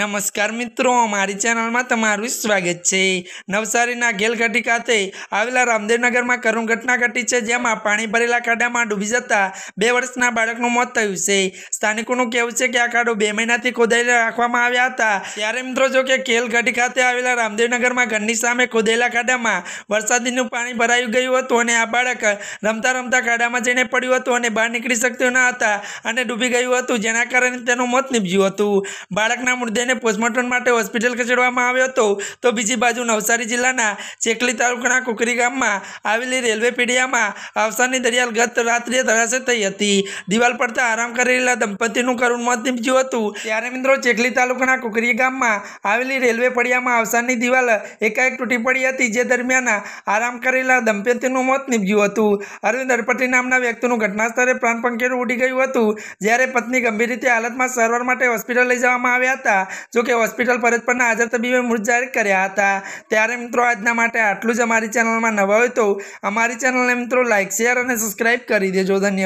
નમસ્કાર મિત્રો મારી ચેનલમાં તમારું સ્વાગત છે નવસારીના ઘેલઘાટી ખાતે આવેલા રામદેવનગરમાં કરુણ ઘટના ઘટી છે જેમાં પાણી ભરેલા ખાડામાં ડૂબી જતા બે વર્ષના બાળકનું મોત થયું છે સ્થાનિકોનું કહેવું છે કે આ ખાડો બે મહિનાથી ખોદાયેલા રાખવામાં આવ્યા હતા ત્યારે મિત્રો જો કે ઘેલઘાટી ખાતે આવેલા રામદેવનગરમાં ઘરની સામે ખોદાયેલા ખાડામાં વરસાદીનું પાણી ભરાયું ગયું હતું અને આ બાળક રમતા રમતા ખાડામાં જઈને પડ્યું હતું અને બહાર નીકળી શકતું ન હતા અને ડૂબી ગયું હતું જેના કારણે તેનું મોત નીપજ્યું હતું બાળકના મૃતદેહને મહિલાને પોસ્ટમોર્ટમ માટે હોસ્પિટલ ખસેડવામાં આવ્યો હતો તો બીજી બાજુ નવસારી જિલ્લાના ચેકલી તાલુકાના કુકરી ગામમાં આવેલી રેલવે પીડિયામાં અવસારની દરિયાલ ગત રાત્રે ધરાશે થઈ હતી દિવાલ પડતા આરામ કરી રહેલા દંપતીનું કરુણ મોત નીપજ્યું હતું ત્યારે મિત્રો ચેકલી તાલુકાના કુકરી ગામમાં આવેલી રેલવે પડિયામાં અવસાનની દિવાલ એકાએક તૂટી પડી હતી જે દરમિયાન આરામ કરેલા દંપતીનું મોત નીપજ્યું હતું અરવિંદ અરપટી નામના વ્યક્તિનું ઘટનાસ્થળે પ્રાણ પંખેરું ઉડી ગયું હતું જ્યારે પત્ની ગંભીર રીતે હાલતમાં સારવાર માટે હોસ્પિટલ લઈ જવામાં આવ્યા હતા જોકે હોસ્પિટલ પરત પરના હાજર તબીબે મૃત જાહેર કર્યા હતા ત્યારે મિત્રો આજના માટે આટલું જ અમારી ચેનલમાં નવા હોય તો અમારી ચેનલને મિત્રો લાઇક શેર અને સબસ્ક્રાઇબ કરી દેજો ધન્યવાદ